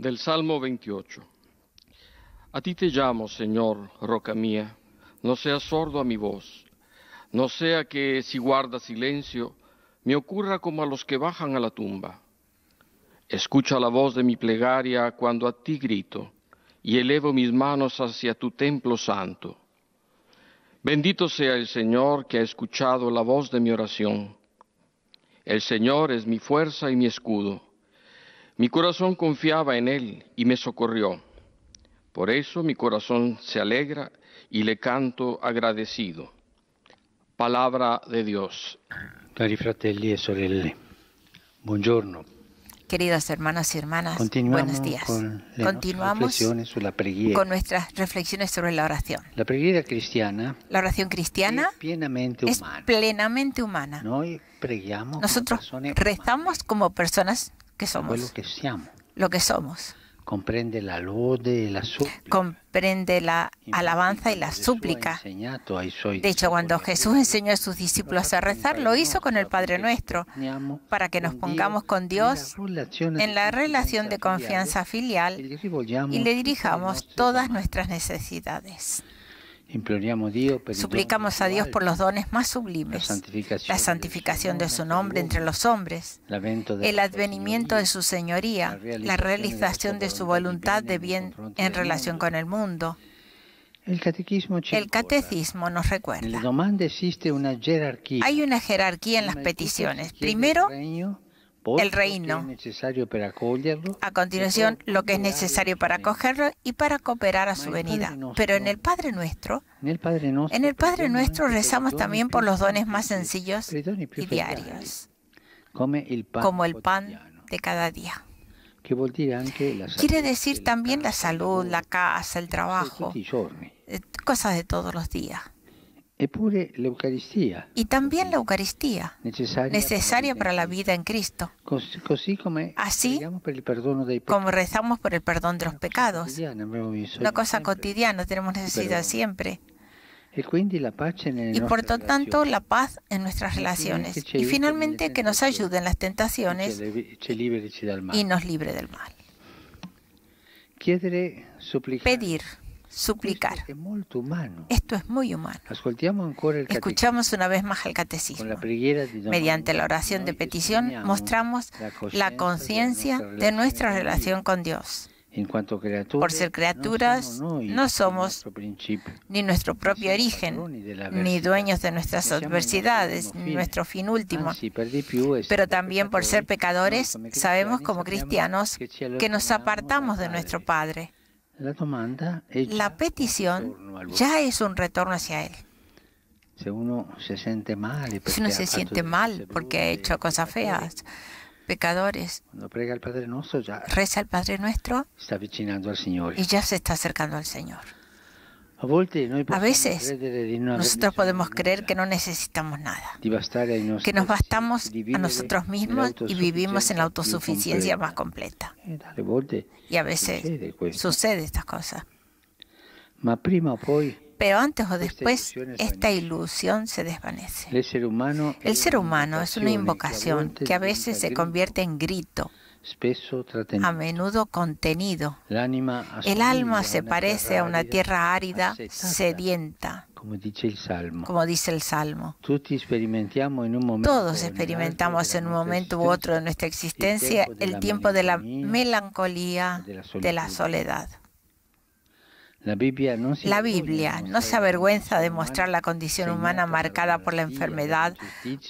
del Salmo 28. A ti te llamo, Señor, roca mía, no seas sordo a mi voz, no sea que si guarda silencio, me ocurra como a los que bajan a la tumba. Escucha la voz de mi plegaria cuando a ti grito y elevo mis manos hacia tu templo santo. Bendito sea el Señor que ha escuchado la voz de mi oración. El Señor es mi fuerza y mi escudo. Mi corazón confiaba en Él y me socorrió. Por eso mi corazón se alegra y le canto agradecido. Palabra de Dios. Cari fratelli e sorelle, buongiorno. Queridas hermanas y hermanas, buenos días. Continuamos con nuestras reflexiones sobre la oración. La, cristiana la oración cristiana es plenamente humana. Es plenamente humana. Nosotros rezamos como personas que somos. Lo que, lo que somos. Comprende la Comprende la alabanza y la súplica. De hecho, cuando Jesús enseñó a sus discípulos a rezar, lo hizo con el Padre Nuestro, para que nos pongamos con Dios en la relación de confianza filial y le dirijamos todas nuestras necesidades. Dios, Suplicamos a Dios por los dones más sublimes, la santificación, de su nombre entre los hombres, el advenimiento de su señoría, la realización de su voluntad de bien en relación con el mundo. El catecismo, el catecismo, nos recuerda. Hay una jerarquía en las peticiones. Primero, el reino. a continuación, lo que es necesario para acogerlo y para cooperar a su venida. Pero en el Padre Nuestro, en el Padre Nuestro rezamos también por los dones más sencillos y diarios, como el pan de cada día. Quiere decir también la salud, la casa, el trabajo, eh, cosas de todos los días. Y también la Eucaristía, necesaria para la vida en Cristo. Así como rezamos por el perdón de los pecados, una cosa cotidiana tenemos necesidad siempre. Y por tanto la paz en nuestras relaciones. Y finalmente que nos ayuden las tentaciones y nos libre del mal. Pedir suplicar. Esto es muy humano. Escuchamos una vez más el catecismo. Mediante la oración de petición mostramos la conciencia de nuestra relación con Dios. Por ser criaturas, no somos ni nuestro propio origen, ni dueños de nuestras adversidades, ni nuestro fin último. Pero también por ser pecadores, sabemos como cristianos que nos apartamos de nuestro Padre la petición ya es un retorno hacia Él. Si uno se siente mal, porque ha hecho cosas feas, pecadores, reza al Padre Nuestro y ya se está acercando al Señor. A veces nosotros podemos creer que no necesitamos nada, que nos bastamos a nosotros mismos y vivimos en la autosuficiencia más completa. E y a veces sucede estas cosas. Pero antes o después, esta ilusión se desvanece. El ser humano es una invocación que a veces se convierte en grito a menudo contenido. El alma se parece a una tierra árida, sedienta, como dice el Salmo. Todos experimentamos en un momento u otro de nuestra existencia el tiempo de la melancolía, de la soledad. La Biblia no se avergüenza de mostrar la condición humana marcada por la enfermedad,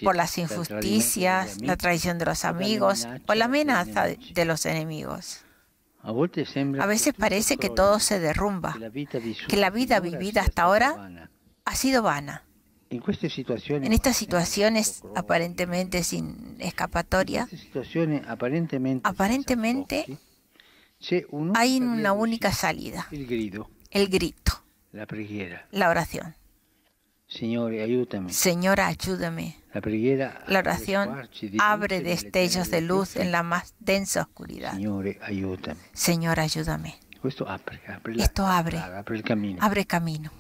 por las injusticias, la traición de los amigos o la amenaza de los enemigos. A veces parece que todo se derrumba, que la vida vivida hasta ahora ha sido vana. En estas situaciones aparentemente sin escapatoria, aparentemente hay una única salida, el grito, la la oración. ayúdame. Señora, ayúdame. La, oración abre destellos de luz en la más densa oscuridad. Señora, ayúdame. Esto abre, abre, el camino.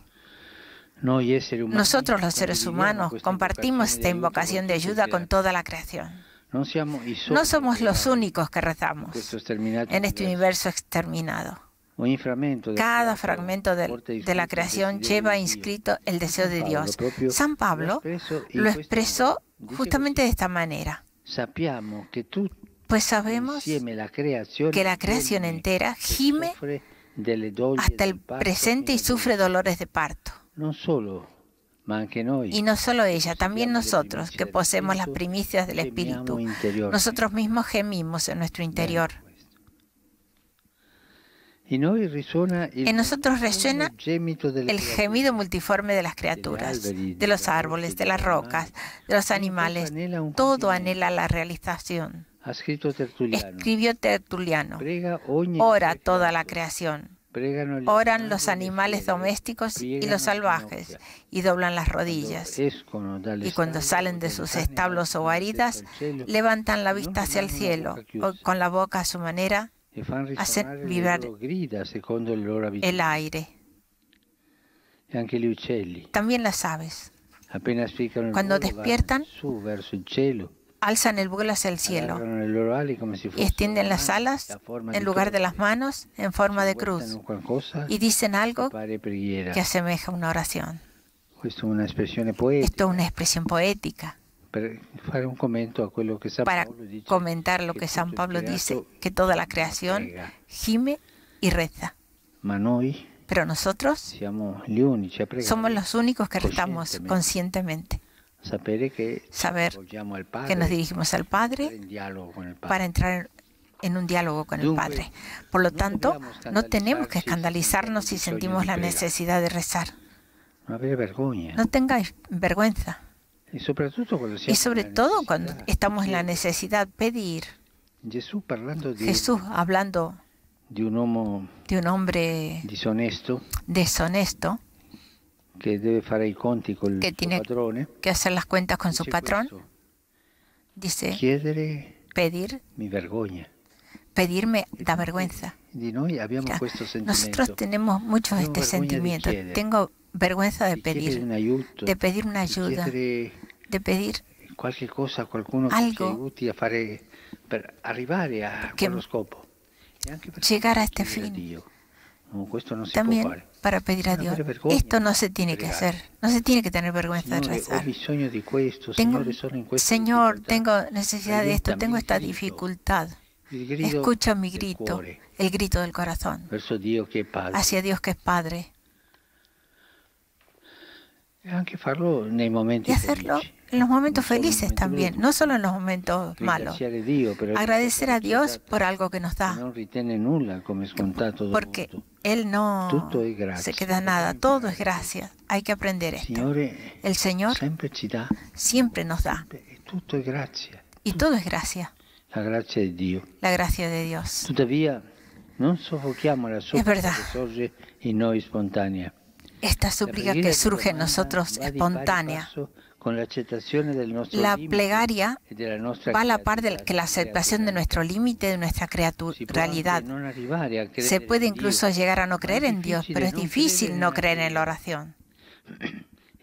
Nosotros los seres humanos compartimos esta invocación de ayuda con toda la creación. No somos los únicos que rezamos en este universo exterminado. Cada fragmento de, la creación lleva inscrito el deseo de Dios. San Pablo lo expresó justamente de esta manera. Pues sabemos que la creación entera gime hasta el presente y sufre dolores de parto. Y no solo ella, también nosotros que poseemos las primicias del Espíritu. Nosotros mismos gemimos en nuestro interior. En nosotros resuena el gemido multiforme de las criaturas, de los árboles, de las rocas, de los animales. Todo anhela la realización. Escribió Tertuliano. Ora toda la creación. Oran los animales domésticos y los salvajes y doblan las rodillas. Y cuando salen de sus establos o guaridas, levantan la vista hacia el cielo, con la boca a su manera, hacen vibrar el aire. También las aves. Cuando despiertan, alzan el vuelo hacia el cielo y extienden las alas en lugar de las manos en forma de cruz y dicen algo que asemeja una oración. Esto es una expresión poética para comentar lo que San Pablo dice, que toda la creación gime y reza. Pero nosotros somos los únicos que rezamos conscientemente. Saber que nos dirigimos al Padre para entrar en un diálogo con el Padre. Por lo tanto, no tenemos que escandalizarnos si sentimos la necesidad de rezar. No tengáis vergüenza. Y sobre, todo cuando estamos en la necesidad, pedir. Jesús hablando de un, hombre deshonesto, que debe tiene ¿eh? que hacer las cuentas con su patrón, dice, pedir mi pedirme da vergüenza. Nosotros tenemos muchos este sentimiento. Tengo vergüenza de pedir, de pedir una ayuda, de pedir cualquier cosa, algo fare a llegar a este fin. También para pedir a Dios. Esto no se tiene que hacer. No se tiene que tener vergüenza de rezar. Señor, tengo necesidad de esto, tengo esta dificultad. Escucha mi grito, el grito del corazón, oh, hacia Dios que es Padre. Ah, y hacerlo en los momentos felices también, no solo en los momentos malos. Agradecer a Dios por algo que nos da. Porque Él no se queda nada, todo es gracia. Hay que aprender esto. El Señor siempre nos da. Y todo es gracia. La gracia de Dios. La gracia de Dios. Es verdad. Esta súplica que surge en nosotros espontánea. La plegaria va a la par de la aceptación de nuestro límite, de nuestra realidad. Se puede incluso llegar a no creer en Dios, pero es difícil no creer en la oración.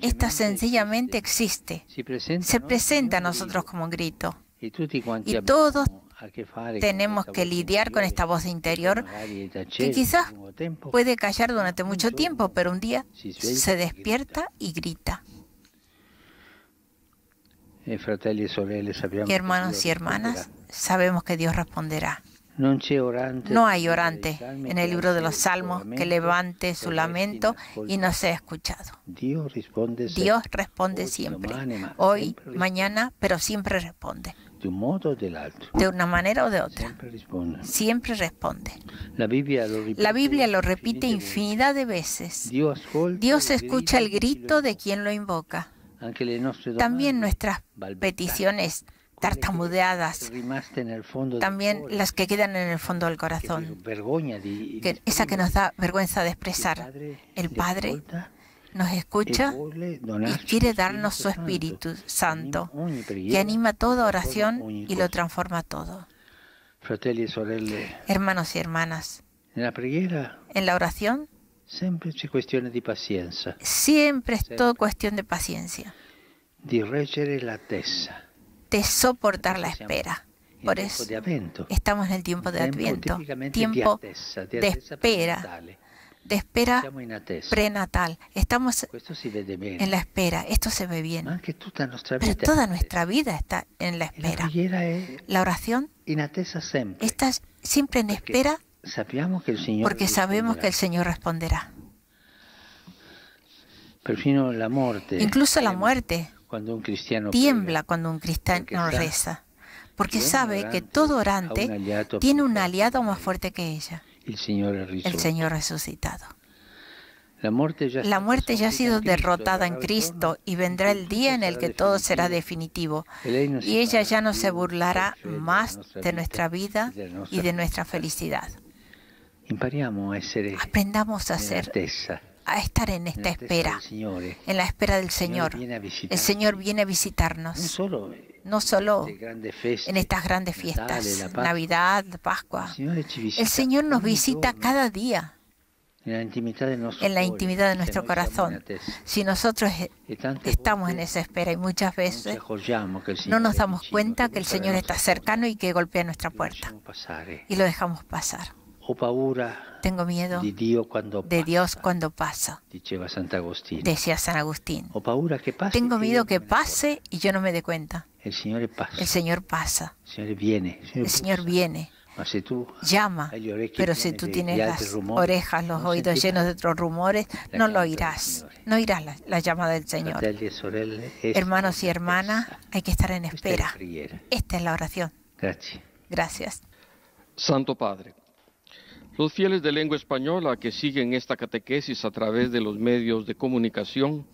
Esta sencillamente existe. Se presenta a nosotros como un grito. Y todos Ah, tenemos que lidiar con esta voz interior que quizás puede callar durante mucho tiempo, pero un día se despierta y grita. hermanos y hermanas, sabemos que Dios responderá. No hay orante en el libro de los Salmos que levante su este lamento y no sea escuchado. Dios responde siempre, hoy, mañana, pero siempre responde de modo De una manera o de otra. Siempre responde. La, Biblia lo repite, infinidad de veces. Dios, escucha el grito de quien lo invoca. También nuestras peticiones tartamudeadas, también las que quedan en el fondo del corazón, esa que nos da vergüenza de expresar. El Padre nos escucha y quiere darnos su Espíritu Santo, que anima toda oración y lo transforma todo. Hermanos y hermanas, en la oración siempre es todo cuestión de paciencia, de soportar la espera. Por eso estamos en el tiempo de Adviento, tiempo de espera, de espera prenatal. Estamos en la espera. Esto se ve bien. Pero toda nuestra vida está en la espera. La oración está siempre en espera porque sabemos que el Señor responderá. Incluso la muerte tiembla cuando un cristiano reza, porque sabe que todo orante tiene un aliado más fuerte que ella. El Señor, resucitado. La muerte ya, ha sido derrotada en Cristo y vendrá el día en el que todo será definitivo y ella ya no se burlará más de nuestra vida y de nuestra felicidad. Aprendamos a ser a estar en esta espera, eh. en la espera del Señor. El Señor viene a visitarnos no solo en estas grandes fiestas, Navidad, Pascua. El Señor nos visita cada día en la intimidad de nuestro corazón. Si nosotros e- estamos en esa espera y muchas veces no nos damos cuenta que el Señor está cercano y que golpea nuestra puerta eh. y lo dejamos pasar. Tengo miedo de Dios cuando pasa, decía San Agustín. Tengo miedo que pase y yo no me dé cuenta. El Señor pasa. El Señor pasa. El Señor viene. El Señor, viene. tú llama, pero si tú tienes las orejas, los oídos llenos de otros rumores, no lo oirás, no oirás la, llamada del Señor. Hermanos y hermanas, hay que estar en espera. Esta es la oración. Gracias. Santo Padre, los fieles de lengua española que siguen esta catequesis a través de los medios de comunicación,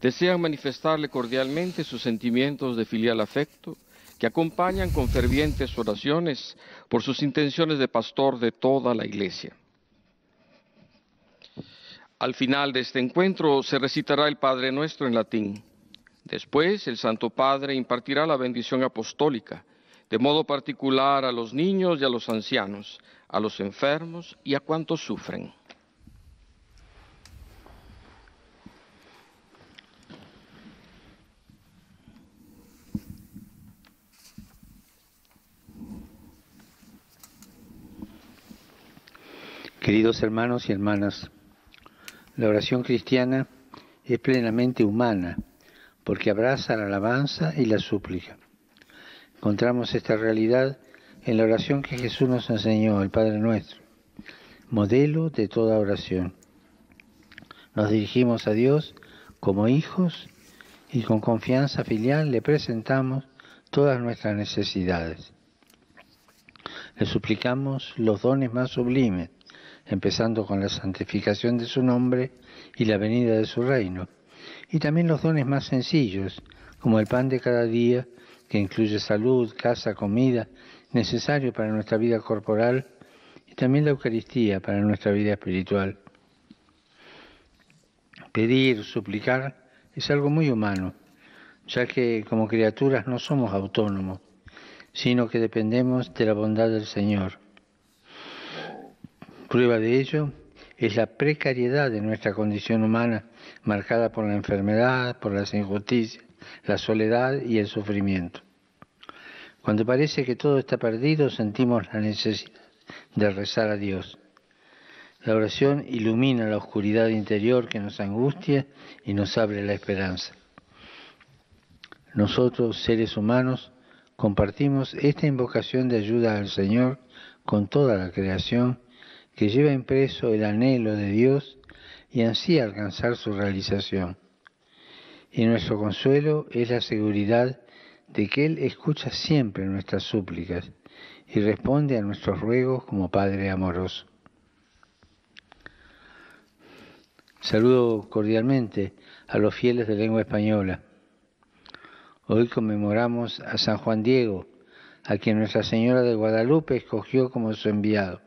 Desean manifestarle cordialmente sus sentimientos de filial afecto, que acompañan con fervientes oraciones por sus intenciones de pastor de toda la iglesia. Al final de este encuentro se recitará el Padre Nuestro en latín. Después el Santo Padre impartirá la bendición apostólica, de modo particular a los niños y a los ancianos, a los enfermos y a cuantos sufren. Queridos hermanos y hermanas, la oración cristiana es plenamente humana porque abraza la alabanza y la súplica. Encontramos esta realidad en la oración que Jesús nos enseñó, el Padre nuestro, modelo de toda oración. Nos dirigimos a Dios como hijos y con confianza filial le presentamos todas nuestras necesidades. Le suplicamos los dones más sublimes empezando con la santificación de su nombre y la venida de su reino, y también los dones más sencillos, como el pan de cada día, que incluye salud, casa, comida, necesario para nuestra vida corporal, y también la Eucaristía para nuestra vida espiritual. Pedir, suplicar, es algo muy humano, ya que como criaturas no somos autónomos, sino que dependemos de la bondad del Señor. Prueba de ello es la precariedad de nuestra condición humana, marcada por la enfermedad, por las injusticias, la soledad y el sufrimiento. Cuando parece que todo está perdido, sentimos la necesidad de rezar a Dios. La oración ilumina la oscuridad interior que nos angustia y nos abre la esperanza. Nosotros, seres humanos, compartimos esta invocación de ayuda al Señor con toda la creación que lleva impreso el anhelo de Dios y ansía alcanzar su realización. Y nuestro consuelo es la seguridad de que Él escucha siempre nuestras súplicas y responde a nuestros ruegos como Padre amoroso. Saludo cordialmente a los fieles de lengua española. Hoy conmemoramos a San Juan Diego, a quien Nuestra Señora de Guadalupe escogió como su enviado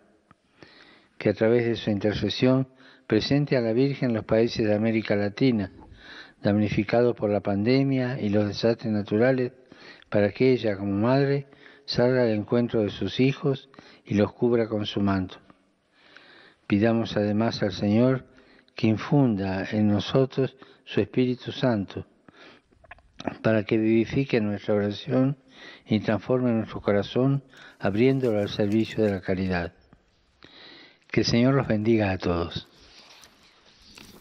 que a través de su intercesión presente a la Virgen los países de América Latina, damnificados por la pandemia y los desastres naturales, para que ella, como madre, salga al encuentro de sus hijos y los cubra con su manto. Pidamos además al Señor que infunda en nosotros su Espíritu Santo, para que vivifique nuestra oración y transforme nuestro corazón abriéndolo al servicio de la caridad. Que el Señor los bendiga a todos.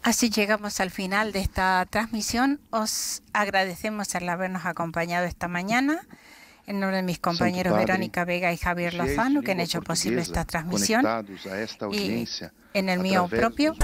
Así llegamos al final de esta transmisión. Os agradecemos el habernos acompañado esta mañana. En nombre de mis compañeros Verónica Vega y Javier Lozano, que han hecho posible esta transmisión, y en el mío propio.